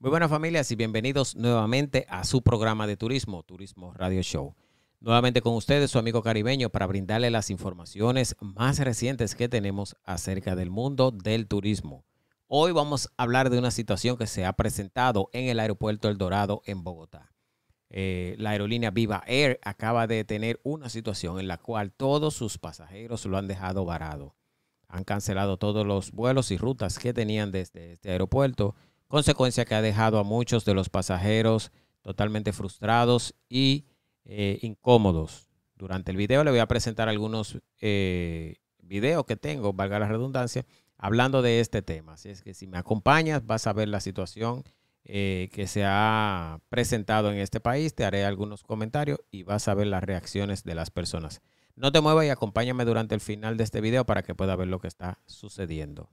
Muy buenas familias y bienvenidos nuevamente a su programa de turismo, Turismo Radio Show. Nuevamente con ustedes, su amigo caribeño, para brindarle las informaciones más recientes que tenemos acerca del mundo del turismo. Hoy vamos a hablar de una situación que se ha presentado en el aeropuerto El Dorado en Bogotá. Eh, la aerolínea Viva Air acaba de tener una situación en la cual todos sus pasajeros lo han dejado varado. Han cancelado todos los vuelos y rutas que tenían desde este aeropuerto consecuencia que ha dejado a muchos de los pasajeros totalmente frustrados y eh, incómodos. Durante el video le voy a presentar algunos eh, videos que tengo, valga la redundancia, hablando de este tema. Así es que si me acompañas vas a ver la situación eh, que se ha presentado en este país, te haré algunos comentarios y vas a ver las reacciones de las personas. No te muevas y acompáñame durante el final de este video para que pueda ver lo que está sucediendo.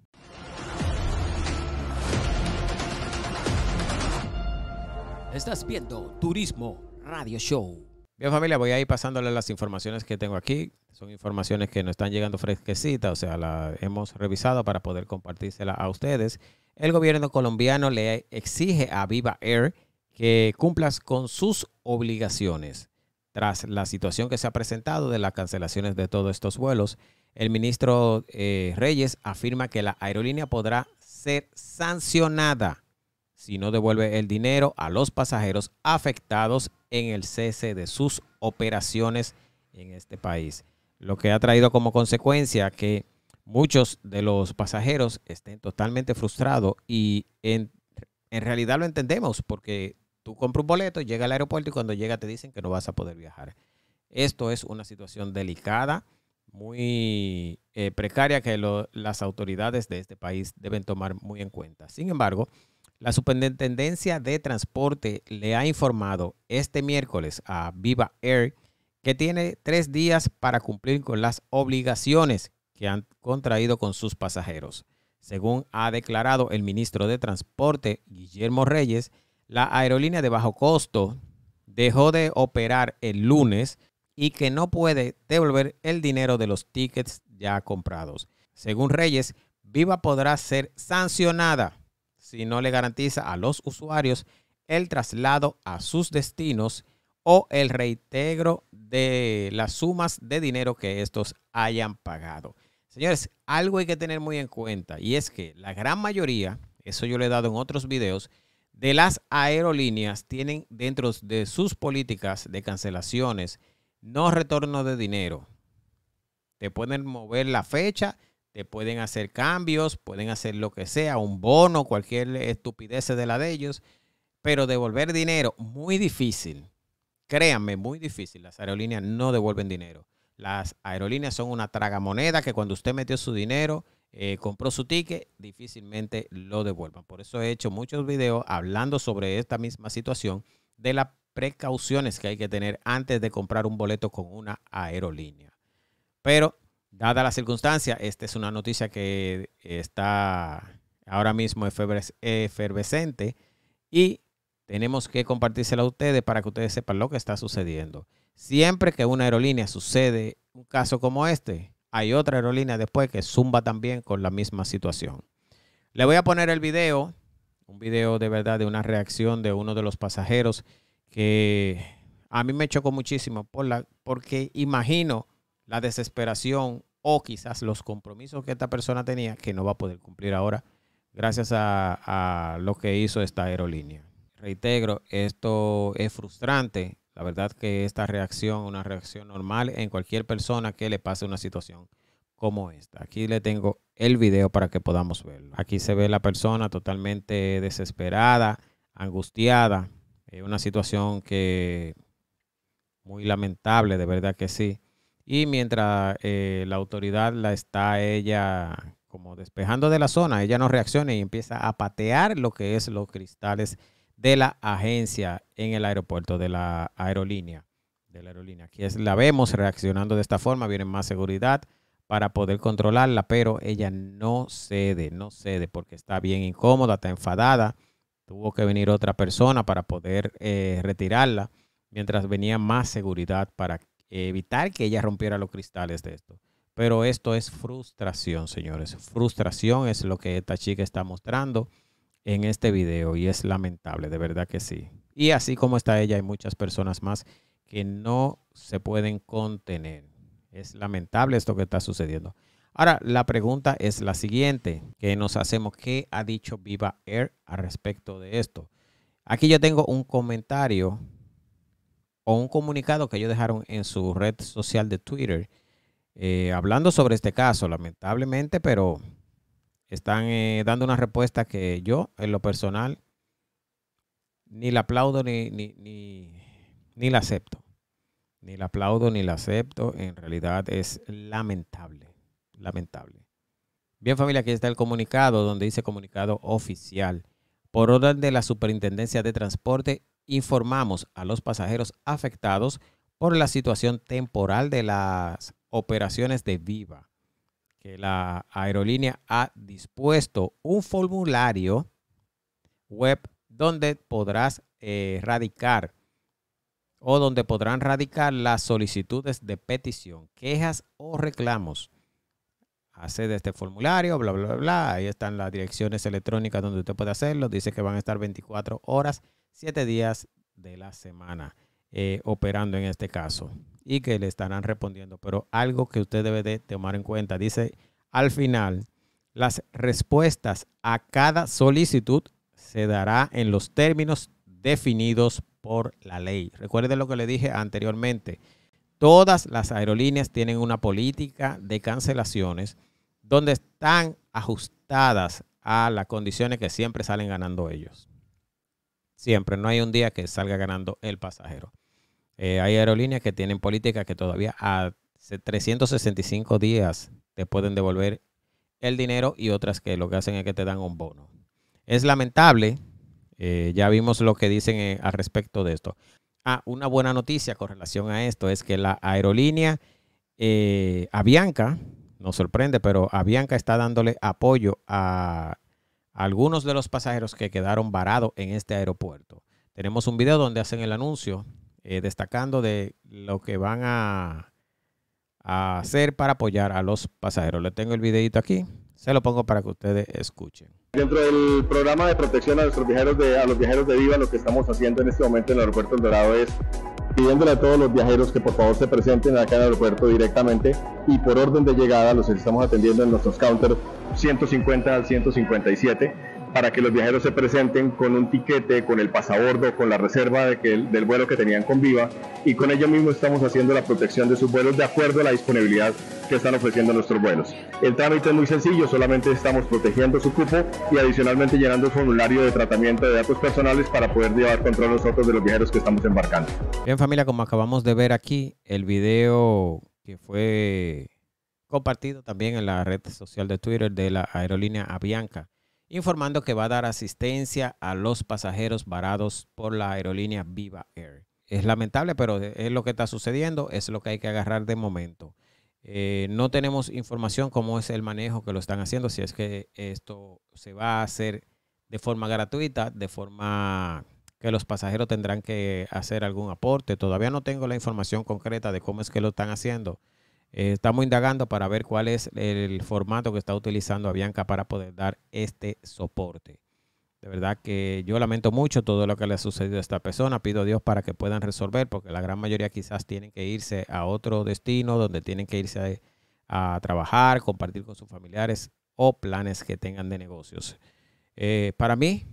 Estás viendo Turismo Radio Show. Bien familia, voy a ir pasándole las informaciones que tengo aquí. Son informaciones que nos están llegando fresquecitas, o sea, las hemos revisado para poder compartírselas a ustedes. El gobierno colombiano le exige a Viva Air que cumplas con sus obligaciones. Tras la situación que se ha presentado de las cancelaciones de todos estos vuelos, el ministro eh, Reyes afirma que la aerolínea podrá ser sancionada si no devuelve el dinero a los pasajeros afectados en el cese de sus operaciones en este país. Lo que ha traído como consecuencia que muchos de los pasajeros estén totalmente frustrados y en, realidad lo entendemos porque tú compras un boleto, llega al aeropuerto y cuando llega te dicen que no vas a poder viajar. Esto es una situación delicada, muy eh, precaria que las autoridades de este país deben tomar muy en cuenta. Sin embargo, la Superintendencia de Transporte le ha informado este miércoles a Viva Air que tiene tres días para cumplir con las obligaciones que han contraído con sus pasajeros. Según ha declarado el ministro de Transporte, Guillermo Reyes, la aerolínea de bajo costo dejó de operar el lunes y que no puede devolver el dinero de los tickets ya comprados. Según Reyes, Viva podrá ser sancionada si no le garantiza a los usuarios el traslado a sus destinos o el reintegro de las sumas de dinero que estos hayan pagado. Señores, algo hay que tener muy en cuenta y es que la gran mayoría, eso yo le he dado en otros videos, de las aerolíneas tienen dentro de sus políticas de cancelaciones no retorno de dinero. Te pueden mover la fecha, te pueden hacer cambios, pueden hacer lo que sea, un bono, cualquier estupidez de la de ellos, pero devolver dinero, muy difícil. Créanme, muy difícil. Las aerolíneas no devuelven dinero. Las aerolíneas son una tragamoneda que cuando usted metió su dinero, eh, compró su ticket, difícilmente lo devuelvan. Por eso he hecho muchos videos hablando sobre esta misma situación de las precauciones que hay que tener antes de comprar un boleto con una aerolínea. Pero Dada la circunstancia, esta es una noticia que eh, está ahora mismo efervescente y tenemos que compartírsela a ustedes para que ustedes sepan lo que está sucediendo. Siempre que una aerolínea sucede un caso como este, hay otra aerolínea después que zumba también con la misma situación. Le voy a poner el video, un video de verdad de una reacción de uno de los pasajeros que a mí me chocó muchísimo por la, porque imagino la desesperación o quizás los compromisos que esta persona tenía que no va a poder cumplir ahora gracias a, lo que hizo esta aerolínea. Reitero, esto es frustrante. La verdad que esta reacción, una reacción normal en cualquier persona que le pase una situación como esta. Aquí le tengo el video para que podamos verlo. Aquí se ve la persona totalmente desesperada, angustiada. es una situación que muy lamentable, de verdad que sí. Y mientras eh, la autoridad la está ella como despejando de la zona, ella no reacciona y empieza a patear lo que es los cristales de la agencia en el aeropuerto de la aerolínea. De la aerolínea. Aquí la vemos reaccionando de esta forma, viene más seguridad para poder controlarla, pero ella no cede, no cede porque está bien incómoda, está enfadada. Tuvo que venir otra persona para poder eh, retirarla mientras venía más seguridad para evitar que ella rompiera los cristales de esto. Pero esto es frustración, señores. Frustración es lo que esta chica está mostrando en este video y es lamentable, de verdad que sí. Y así como está ella, hay muchas personas más que no se pueden contener. Es lamentable esto que está sucediendo. Ahora, la pregunta es la siguiente que nos hacemos. ¿Qué ha dicho Viva Air al respecto de esto? Aquí yo tengo un comentario o un comunicado que ellos dejaron en su red social de Twitter eh, hablando sobre este caso, lamentablemente, pero están eh, dando una respuesta que yo, en lo personal, ni la aplaudo ni, ni, ni, ni la acepto. Ni la aplaudo ni la acepto. En realidad es lamentable, lamentable. Bien familia, aquí está el comunicado donde dice comunicado oficial por orden de la Superintendencia de Transporte informamos a los pasajeros afectados por la situación temporal de las operaciones de Viva, que la aerolínea ha dispuesto un formulario web donde podrás eh, radicar o donde podrán radicar las solicitudes de petición, quejas o reclamos hacer este formulario, bla, bla, bla, Ahí están las direcciones electrónicas donde usted puede hacerlo. Dice que van a estar 24 horas, 7 días de la semana eh, operando en este caso y que le estarán respondiendo. Pero algo que usted debe de tomar en cuenta, dice al final, las respuestas a cada solicitud se dará en los términos definidos por la ley. Recuerde lo que le dije anteriormente. Todas las aerolíneas tienen una política de cancelaciones donde están ajustadas a las condiciones que siempre salen ganando ellos. Siempre, no hay un día que salga ganando el pasajero. Eh, hay aerolíneas que tienen políticas que todavía a 365 días te pueden devolver el dinero y otras que lo que hacen es que te dan un bono. Es lamentable, eh, ya vimos lo que dicen eh, al respecto de esto. Ah, una buena noticia con relación a esto es que la aerolínea Avianca nos sorprende, pero Avianca está dándole apoyo a algunos de los pasajeros que quedaron varados en este aeropuerto. Tenemos un video donde hacen el anuncio eh, destacando de lo que van a, hacer para apoyar a los pasajeros. Le tengo el videito aquí, se lo pongo para que ustedes escuchen. Dentro del programa de protección a, nuestros viajeros de, a los viajeros de Viva, lo que estamos haciendo en este momento en el aeropuerto El Dorado es pidiéndole a todos los viajeros que por favor se presenten acá en el aeropuerto directamente y por orden de llegada los estamos atendiendo en nuestros counters 150 al 157 para que los viajeros se presenten con un tiquete, con el pasabordo, con la reserva de que, del vuelo que tenían con Viva y con ello mismo estamos haciendo la protección de sus vuelos de acuerdo a la disponibilidad que están ofreciendo nuestros vuelos. El trámite es muy sencillo, solamente estamos protegiendo su cupo y adicionalmente llenando el formulario de tratamiento de datos personales para poder llevar control nosotros de los viajeros que estamos embarcando. Bien familia, como acabamos de ver aquí, el video que fue compartido también en la red social de Twitter de la aerolínea Avianca informando que va a dar asistencia a los pasajeros varados por la aerolínea Viva Air. Es lamentable, pero e-, es lo que está sucediendo, es lo que hay que agarrar de momento. Eh, no tenemos información cómo es el manejo que lo están haciendo, si es que esto se va a hacer de forma gratuita, de forma que los pasajeros tendrán que hacer algún aporte. Todavía no tengo la información concreta de cómo es que lo están haciendo. Eh, estamos indagando para ver cuál es el formato que está utilizando Avianca para poder dar este soporte. De verdad que yo lamento mucho todo lo que le ha sucedido a esta persona. Pido a Dios para que puedan resolver, porque la gran mayoría quizás tienen que irse a otro destino donde tienen que irse a, trabajar, compartir con sus familiares o planes que tengan de negocios. Eh, para mí,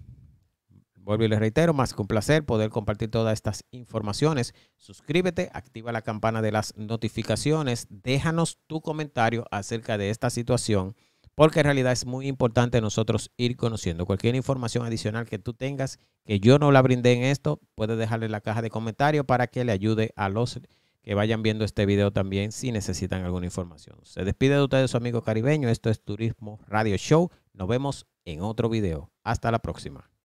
Vuelvo y les reitero, más que un placer poder compartir todas estas informaciones. Suscríbete, activa la campana de las notificaciones, déjanos tu comentario acerca de esta situación, porque en realidad es muy importante nosotros ir conociendo. Cualquier información adicional que tú tengas, que yo no la brindé en esto, puedes dejarle en la caja de comentarios para que le ayude a los que vayan viendo este video también si necesitan alguna información. Se despide de ustedes su amigo caribeño. Esto es Turismo Radio Show. Nos vemos en otro video. Hasta la próxima.